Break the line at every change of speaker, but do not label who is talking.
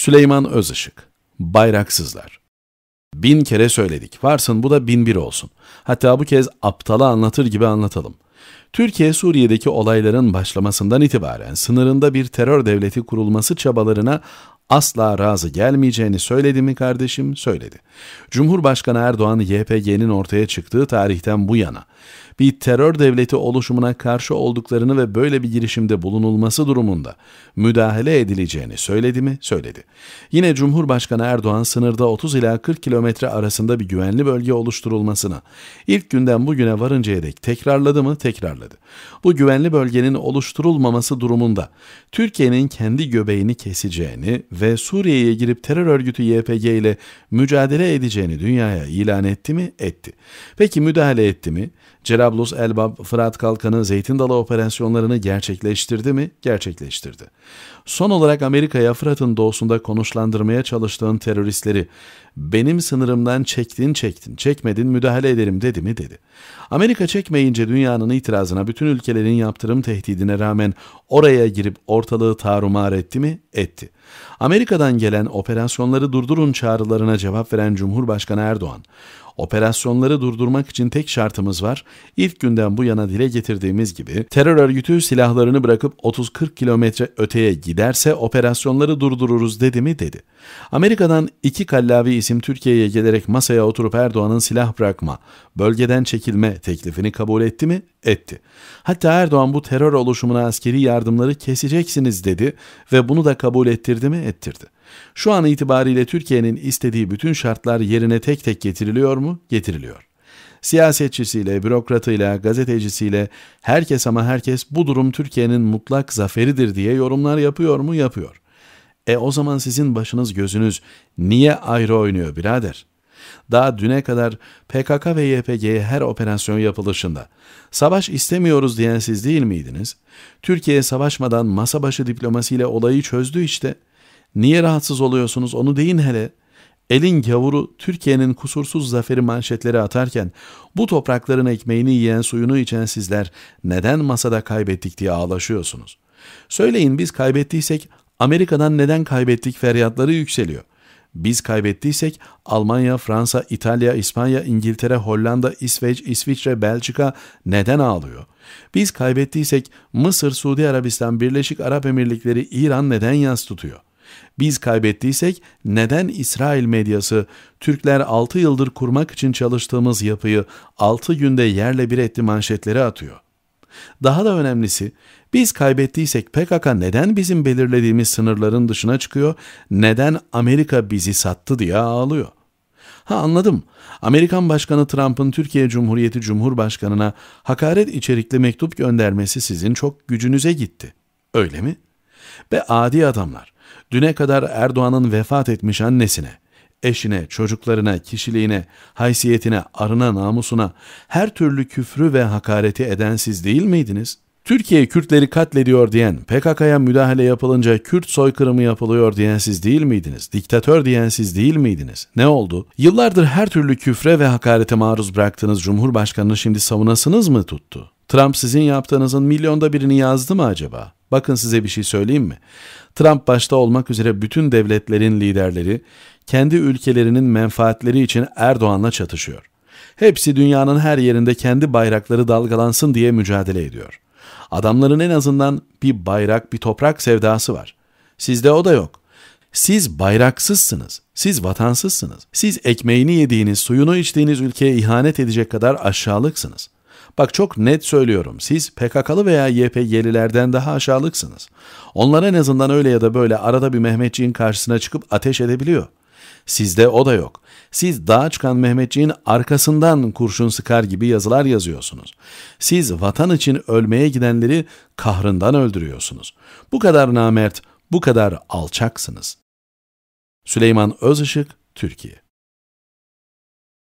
Süleyman Özışık, Bayraksızlar. Bin kere söyledik, varsın bu da bin bir olsun. Hatta bu kez aptala anlatır gibi anlatalım. Türkiye Suriye'deki olayların başlamasından itibaren sınırında bir terör devleti kurulması çabalarına asla razı gelmeyeceğini söyledi mi kardeşim? Söyledi. Cumhurbaşkanı Erdoğan YPG'nin ortaya çıktığı tarihten bu yana bir terör devleti oluşumuna karşı olduklarını ve böyle bir girişimde bulunulması durumunda müdahale edileceğini söyledi mi? Söyledi. Yine Cumhurbaşkanı Erdoğan sınırda 30 ila 40 kilometre arasında bir güvenli bölge oluşturulmasını ilk günden bugüne varıncaya dek tekrarladı mı? Tekrarladı. Bu güvenli bölgenin oluşturulmaması durumunda Türkiye'nin kendi göbeğini keseceğini ve Suriye'ye girip terör örgütü YPG ile mücadele edeceğini dünyaya ilan etti mi? Etti. Peki müdahale etti mi? Cerablus, Elbab, Fırat Kalkanı, Zeytin Dalı operasyonlarını gerçekleştirdi mi? Gerçekleştirdi. Son olarak Amerika'ya Fırat'ın doğusunda konuşlandırmaya çalıştığın teröristleri benim sınırımdan çektin çektin, çekmedin müdahale ederim dedi mi dedi. Amerika çekmeyince dünyanın itirazına bütün ülkelerin yaptırım tehdidine rağmen oraya girip ortalığı tarumar etti mi? Etti. Amerika'dan gelen operasyonları durdurun çağrılarına cevap veren Cumhurbaşkanı Erdoğan, Operasyonları durdurmak için tek şartımız var. İlk günden bu yana dile getirdiğimiz gibi terör örgütü silahlarını bırakıp 30-40 kilometre öteye giderse operasyonları durdururuz dedi mi dedi. Amerika'dan iki kallavi isim Türkiye'ye gelerek masaya oturup Erdoğan'ın silah bırakma, bölgeden çekilme teklifini kabul etti mi? Etti. Hatta Erdoğan bu terör oluşumuna askeri yardımları keseceksiniz dedi ve bunu da kabul ettirdi mi? Ettirdi. Şu an itibariyle Türkiye'nin istediği bütün şartlar yerine tek tek getiriliyor mu? Getiriliyor. Siyasetçisiyle, bürokratıyla, gazetecisiyle herkes ama herkes bu durum Türkiye'nin mutlak zaferidir diye yorumlar yapıyor mu? Yapıyor. E o zaman sizin başınız gözünüz niye ayrı oynuyor birader? Daha düne kadar PKK ve YPG'ye her operasyon yapılışında savaş istemiyoruz diyen siz değil miydiniz? Türkiye savaşmadan masa başı diplomasiyle olayı çözdü işte. Niye rahatsız oluyorsunuz onu deyin hele. Elin gavuru Türkiye'nin kusursuz zaferi manşetleri atarken bu toprakların ekmeğini yiyen suyunu içen sizler neden masada kaybettik diye ağlaşıyorsunuz. Söyleyin biz kaybettiysek Amerika'dan neden kaybettik feryatları yükseliyor. Biz kaybettiysek Almanya, Fransa, İtalya, İspanya, İngiltere, Hollanda, İsveç, İsviçre, Belçika neden ağlıyor? Biz kaybettiysek Mısır, Suudi Arabistan, Birleşik Arap Emirlikleri, İran neden yas tutuyor? Biz kaybettiysek neden İsrail medyası Türkler 6 yıldır kurmak için çalıştığımız yapıyı 6 günde yerle bir etti manşetleri atıyor? Daha da önemlisi biz kaybettiysek PKK neden bizim belirlediğimiz sınırların dışına çıkıyor? Neden Amerika bizi sattı diye ağlıyor? Ha anladım. Amerikan Başkanı Trump'ın Türkiye Cumhuriyeti Cumhurbaşkanına hakaret içerikli mektup göndermesi sizin çok gücünüze gitti. Öyle mi? Ve adi adamlar. Düne kadar Erdoğan'ın vefat etmiş annesine, eşine, çocuklarına, kişiliğine, haysiyetine, arına, namusuna, her türlü küfrü ve hakareti eden siz değil miydiniz? Türkiye Kürtleri katlediyor diyen, PKK'ya müdahale yapılınca Kürt soykırımı yapılıyor diyen siz değil miydiniz? Diktatör diyen siz değil miydiniz? Ne oldu? Yıllardır her türlü küfre ve hakarete maruz bıraktığınız Cumhurbaşkanı'nı şimdi savunasınız mı tuttu? Trump sizin yaptığınızın milyonda birini yazdı mı acaba? Bakın size bir şey söyleyeyim mi? Trump başta olmak üzere bütün devletlerin liderleri kendi ülkelerinin menfaatleri için Erdoğan'la çatışıyor. Hepsi dünyanın her yerinde kendi bayrakları dalgalansın diye mücadele ediyor. Adamların en azından bir bayrak, bir toprak sevdası var. Sizde o da yok. Siz bayraksızsınız. Siz vatansızsınız. Siz ekmeğini yediğiniz, suyunu içtiğiniz ülkeye ihanet edecek kadar aşağılıksınız.'' Bak çok net söylüyorum. Siz PKK'lı veya YPY'lilerden daha aşağılıksınız. Onlar en azından öyle ya da böyle arada bir Mehmetçiğin karşısına çıkıp ateş edebiliyor. Sizde o da yok. Siz dağa çıkan Mehmetçiğin arkasından kurşun sıkar gibi yazılar yazıyorsunuz. Siz vatan için ölmeye gidenleri kahrından öldürüyorsunuz. Bu kadar namert, bu kadar alçaksınız. Süleyman Özışık, Türkiye